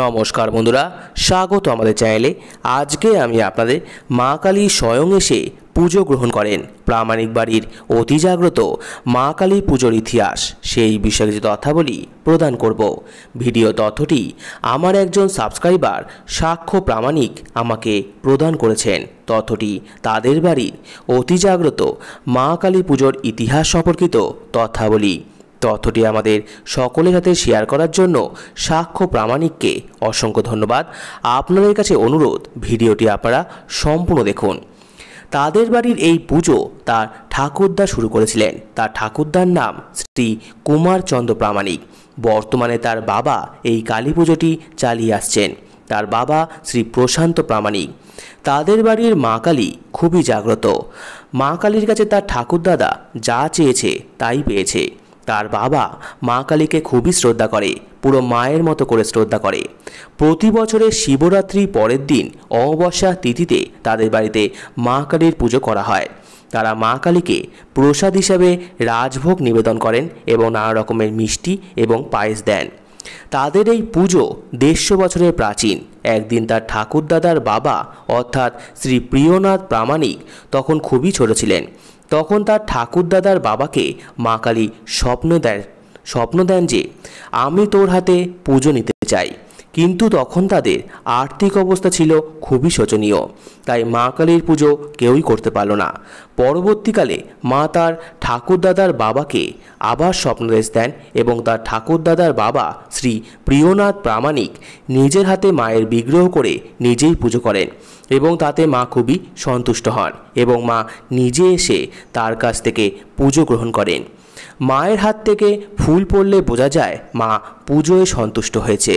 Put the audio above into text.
নমস্কার বন্ধুরা স্বাগত আমাদের চ্যানেলে আজকে আমি আপনাদের মা কালী স্বয়ং এসে পুজো গ্রহণ করেন প্রামাণিক বাড়ির অতিজাগ্রত মা কালী পুজোর ইতিহাস সেই বিষয়ে যে তথ্যাবলী প্রদান করব ভিডিও তথ্যটি আমার একজন সাবস্ক্রাইবার সাক্ষ্য প্রামাণিক আমাকে প্রদান করেছেন তথ্যটি তাদের বাড়ির অতিজাগ্রত মা কালী পুজোর ইতিহাস সম্পর্কিত তথ্যাবলী তথ্যটি আমাদের সকলের সাথে শেয়ার করার জন্য সাক্ষ্য প্রামাণিককে অসংখ্য ধন্যবাদ আপনাদের কাছে অনুরোধ ভিডিওটি আপনারা সম্পূর্ণ দেখুন তাদের বাড়ির এই পুজো তার ঠাকুরদা শুরু করেছিলেন তার ঠাকুরদার নাম শ্রী কুমারচন্দ্র প্রামাণিক বর্তমানে তার বাবা এই কালী পুজোটি চালিয়ে আসছেন তার বাবা শ্রী প্রশান্ত প্রামাণিক তাদের বাড়ির মা কালী খুবই জাগ্রত মা কালীর কাছে তার ঠাকুরদাদা যা চেয়েছে তাই পেয়েছে তার বাবা মা কালীকে খুবই শ্রদ্ধা করে পুরো মায়ের মতো করে শ্রদ্ধা করে প্রতি বছরের শিবরাত্রি পরের দিন অমাবস্যা তিথিতে তাদের বাড়িতে মা কালীর পুজো করা হয় তারা মা কালীকে প্রসাদ হিসাবে রাজভোগ নিবেদন করেন এবং নানা রকমের মিষ্টি এবং পায়েস দেন তাদের এই পুজো দেড়শো বছরের প্রাচীন একদিন তার ঠাকুরদাদার বাবা অর্থাৎ শ্রী প্রিয়নাথ প্রামাণিক তখন খুবই ছোট ছিলেন তখন তার ঠাকুরদাদার বাবাকে মা কালী স্বপ্ন দেয় স্বপ্ন দেন যে আমি তোর হাতে পুজো নিতে চাই কিন্তু তখন তাদের আর্থিক অবস্থা ছিল খুবই শোচনীয় তাই মা কালীর পুজো কেউই করতে পারল না পরবর্তীকালে মা তার ঠাকুরদাদার বাবাকে আবার স্বপ্নদেশ দেন এবং তার ঠাকুরদাদার বাবা শ্রী প্রিয়নাথ প্রামাণিক নিজের হাতে মায়ের বিগ্রহ করে নিজেই পুজো করেন এবং তাতে মা খুবই সন্তুষ্ট হন এবং মা নিজে এসে তার কাছ থেকে পুজো গ্রহণ করেন মায়ের হাত থেকে ফুল পড়লে বোঝা যায় মা পুজোয় সন্তুষ্ট হয়েছে